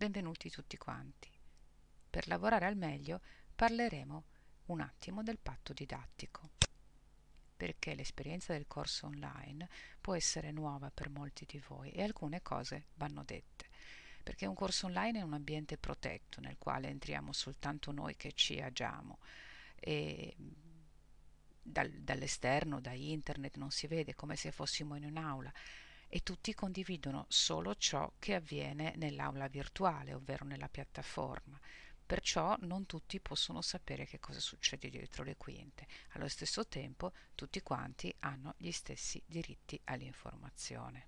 benvenuti tutti quanti. Per lavorare al meglio parleremo un attimo del patto didattico, perché l'esperienza del corso online può essere nuova per molti di voi e alcune cose vanno dette perché un corso online è un ambiente protetto nel quale entriamo soltanto noi che ci agiamo e mm, dal, dall'esterno, da internet non si vede come se fossimo in un'aula e tutti condividono solo ciò che avviene nell'aula virtuale, ovvero nella piattaforma. Perciò non tutti possono sapere che cosa succede dietro le quinte. Allo stesso tempo tutti quanti hanno gli stessi diritti all'informazione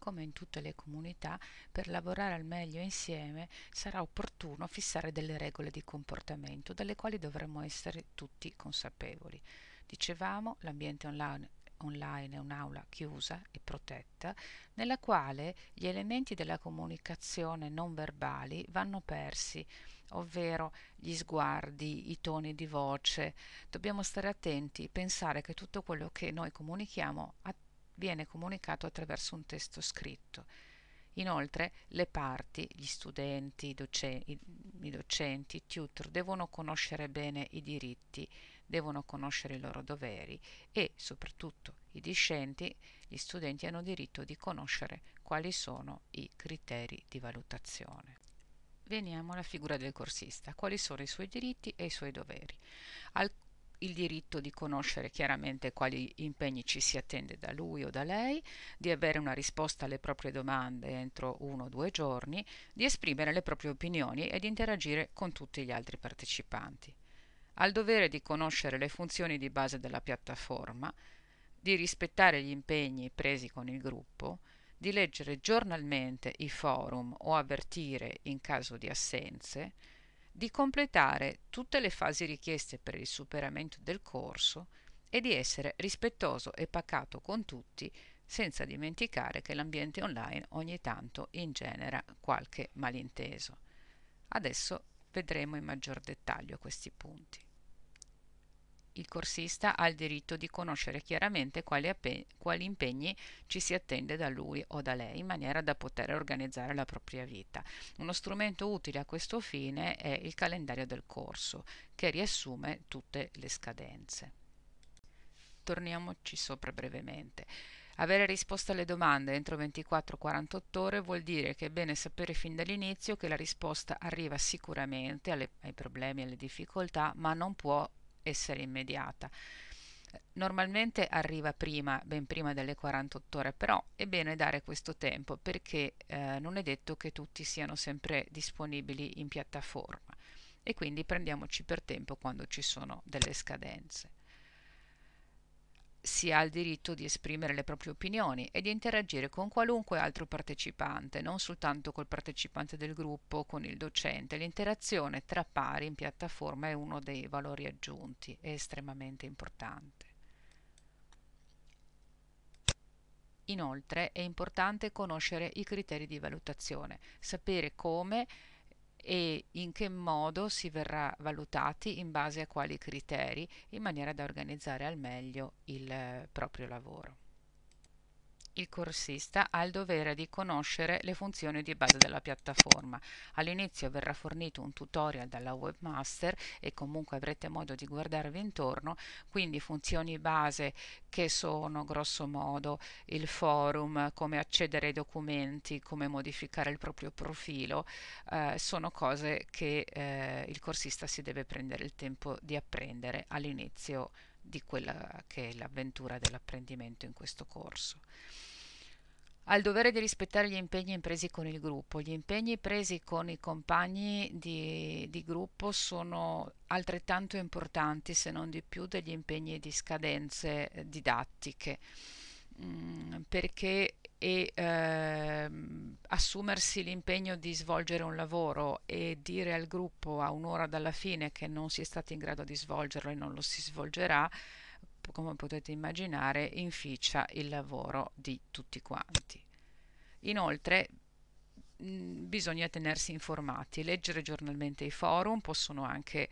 come in tutte le comunità, per lavorare al meglio insieme sarà opportuno fissare delle regole di comportamento delle quali dovremmo essere tutti consapevoli. Dicevamo, l'ambiente online online è un'aula chiusa e protetta nella quale gli elementi della comunicazione non verbali vanno persi, ovvero gli sguardi, i toni di voce. Dobbiamo stare attenti, pensare che tutto quello che noi comunichiamo viene comunicato attraverso un testo scritto. Inoltre le parti, gli studenti, i, docenti, i tutor, devono conoscere bene i diritti devono conoscere i loro doveri e, soprattutto, i discenti, gli studenti hanno diritto di conoscere quali sono i criteri di valutazione. Veniamo alla figura del corsista. Quali sono i suoi diritti e i suoi doveri? Al il diritto di conoscere chiaramente quali impegni ci si attende da lui o da lei, di avere una risposta alle proprie domande entro uno o due giorni, di esprimere le proprie opinioni e di interagire con tutti gli altri partecipanti al dovere di conoscere le funzioni di base della piattaforma, di rispettare gli impegni presi con il gruppo, di leggere giornalmente i forum o avvertire in caso di assenze, di completare tutte le fasi richieste per il superamento del corso e di essere rispettoso e pacato con tutti senza dimenticare che l'ambiente online ogni tanto ingenera qualche malinteso. Adesso vedremo in maggior dettaglio questi punti il corsista ha il diritto di conoscere chiaramente quali, appe- quali impegni ci si attende da lui o da lei in maniera da poter organizzare la propria vita. Uno strumento utile a questo fine è il calendario del corso che riassume tutte le scadenze. Torniamoci sopra brevemente. Avere risposta alle domande entro 24-48 ore vuol dire che è bene sapere fin dall'inizio che la risposta arriva sicuramente alle, ai problemi e alle difficoltà, ma non può essere immediata. Normalmente arriva prima, ben prima delle 48 ore, però è bene dare questo tempo perché eh, non è detto che tutti siano sempre disponibili in piattaforma e quindi prendiamoci per tempo quando ci sono delle scadenze si ha il diritto di esprimere le proprie opinioni e di interagire con qualunque altro partecipante, non soltanto col partecipante del gruppo, o con il docente. L'interazione tra pari in piattaforma è uno dei valori aggiunti, è estremamente importante. Inoltre è importante conoscere i criteri di valutazione, sapere come e in che modo si verrà valutati in base a quali criteri in maniera da organizzare al meglio il eh, proprio lavoro. Il corsista ha il dovere di conoscere le funzioni di base della piattaforma. All'inizio verrà fornito un tutorial dalla webmaster e comunque avrete modo di guardarvi intorno, quindi funzioni base che sono grosso modo il forum, come accedere ai documenti, come modificare il proprio profilo, eh, sono cose che eh, il corsista si deve prendere il tempo di apprendere all'inizio di quella che è l'avventura dell'apprendimento in questo corso. Al dovere di rispettare gli impegni presi con il gruppo. Gli impegni presi con i compagni di, di gruppo sono altrettanto importanti, se non di più, degli impegni di scadenze eh, didattiche mm, perché e eh, assumersi l'impegno di svolgere un lavoro e dire al gruppo a un'ora dalla fine che non si è stati in grado di svolgerlo e non lo si svolgerà, come potete immaginare, inficia il lavoro di tutti quanti. Inoltre mh, mhmm, bisogna tenersi informati, leggere giornalmente i forum, possono anche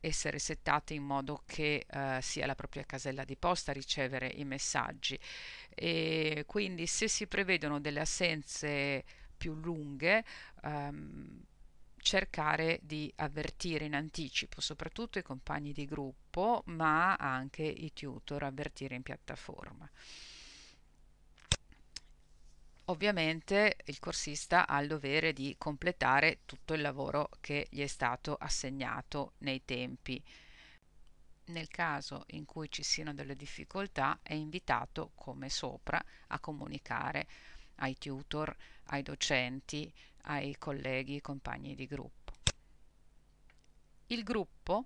essere settate in modo che eh, sia la propria casella di posta a ricevere i messaggi e quindi se si prevedono delle assenze più lunghe ehm, cercare di avvertire in anticipo soprattutto i compagni di gruppo ma anche i tutor avvertire in piattaforma ovviamente il corsista ha il dovere di completare tutto il lavoro che gli è stato assegnato nei tempi. Nel caso in cui ci siano delle difficoltà è invitato, come sopra, a comunicare ai tutor, ai docenti, ai colleghi, compagni di gruppo. Il gruppo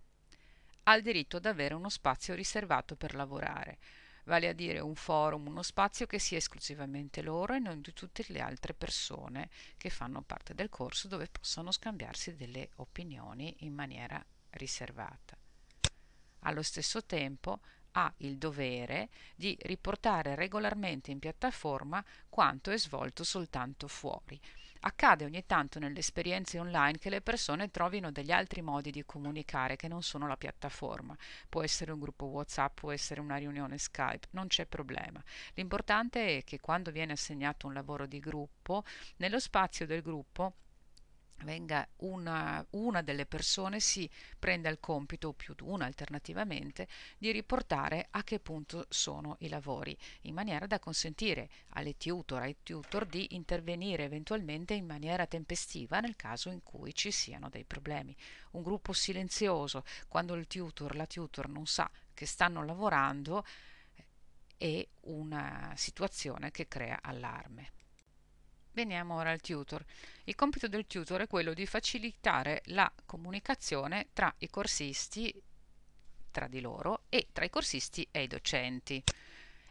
ha il diritto ad avere uno spazio riservato per lavorare vale a dire un forum, uno spazio che sia esclusivamente loro e non di tutte le altre persone che fanno parte del corso dove possono scambiarsi delle opinioni in maniera riservata. Allo stesso tempo ha il dovere di riportare regolarmente in piattaforma quanto è svolto soltanto fuori, Accade ogni tanto nelle esperienze online che le persone trovino degli altri modi di comunicare che non sono la piattaforma. Può essere un gruppo WhatsApp, può essere una riunione Skype, non c'è problema. L'importante è che quando viene assegnato un lavoro di gruppo, nello spazio del gruppo venga una, una, delle persone si prenda il compito, o più di una alternativamente, di riportare a che punto sono i lavori, in maniera da consentire alle tutor, ai tutor di intervenire eventualmente in maniera tempestiva nel caso in cui ci siano dei problemi. Un gruppo silenzioso, quando il tutor, la tutor non sa che stanno lavorando, è una situazione che crea allarme. Veniamo ora al tutor. Il compito del tutor è quello di facilitare la comunicazione tra i corsisti, tra di loro, e tra i corsisti e i docenti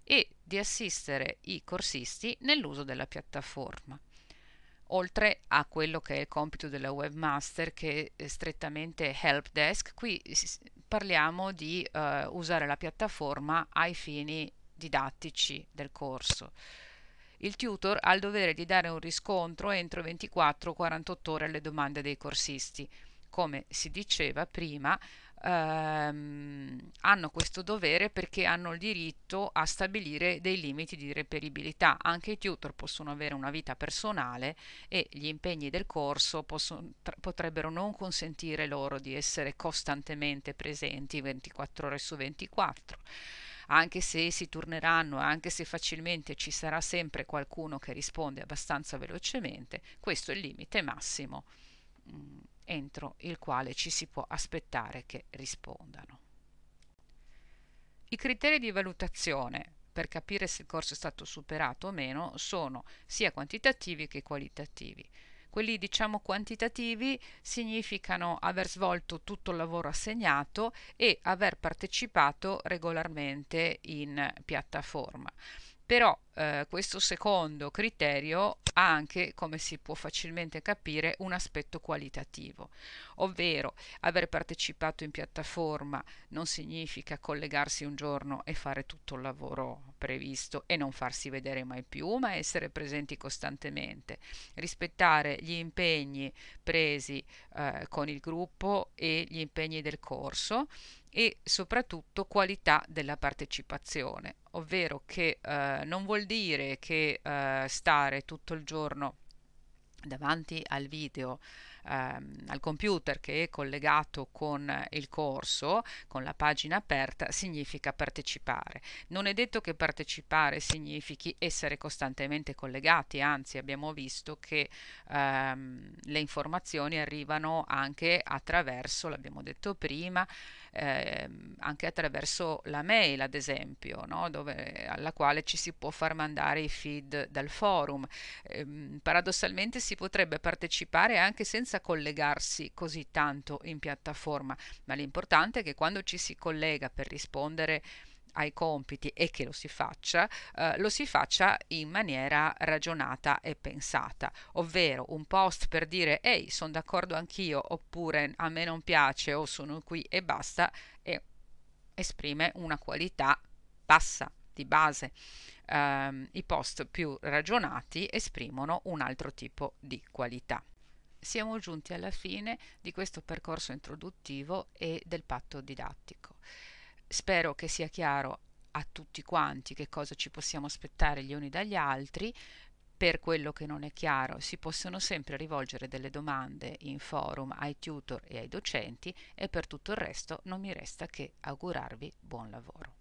e di assistere i corsisti nell'uso della piattaforma. Oltre a quello che è il compito della webmaster che eh, è strettamente help desk, qui parliamo di eh, usare la piattaforma ai fini didattici del corso. Il tutor ha il dovere di dare un riscontro entro 24-48 ore alle domande dei corsisti. Come si diceva prima, ehm, hanno questo dovere perché hanno il diritto a stabilire dei limiti di reperibilità. Anche i tutor possono avere una vita personale e gli impegni del corso possono, potrebbero non consentire loro di essere costantemente presenti 24 ore su 24 anche se si turneranno, anche se facilmente ci sarà sempre qualcuno che risponde abbastanza velocemente, questo è il limite massimo mh, mm, entro il quale ci si può aspettare che rispondano. I criteri di valutazione per capire se il corso è stato superato o meno sono sia quantitativi che qualitativi. Quelli diciamo quantitativi significano aver svolto tutto il lavoro assegnato e aver partecipato regolarmente in piattaforma però eh, questo secondo criterio ha anche, come si può facilmente capire, un aspetto qualitativo, ovvero aver partecipato in piattaforma non significa collegarsi un giorno e fare tutto il lavoro previsto e non farsi vedere mai più, ma essere presenti costantemente, rispettare gli impegni presi eh, con il gruppo e gli impegni del corso e soprattutto qualità della partecipazione, ovvero che eh, non vuol dire che eh, stare tutto il giorno davanti al video ehm, al computer che è collegato con il corso con la pagina aperta significa partecipare non è detto che partecipare significhi essere costantemente collegati anzi abbiamo visto che ehm, le informazioni arrivano anche attraverso l'abbiamo detto prima eh, anche attraverso la mail ad esempio, no? Dove, alla quale ci si può far mandare i feed dal forum. Eh, paradossalmente si potrebbe partecipare anche senza collegarsi così tanto in piattaforma, ma l'importante è che quando ci si collega per rispondere ai compiti e che lo si faccia, eh, lo si faccia in maniera ragionata e pensata, ovvero un post per dire ehi sono d'accordo anch'io oppure a me non piace o sono qui e basta e esprime una qualità bassa di base. Um, I post più ragionati esprimono un altro tipo di qualità. Siamo giunti alla fine di questo percorso introduttivo e del patto didattico. Spero che sia chiaro a tutti quanti che cosa ci possiamo aspettare gli uni dagli altri. Per quello che non è chiaro si possono sempre rivolgere delle domande in forum ai tutor e ai docenti e per tutto il resto non mi resta che augurarvi buon lavoro.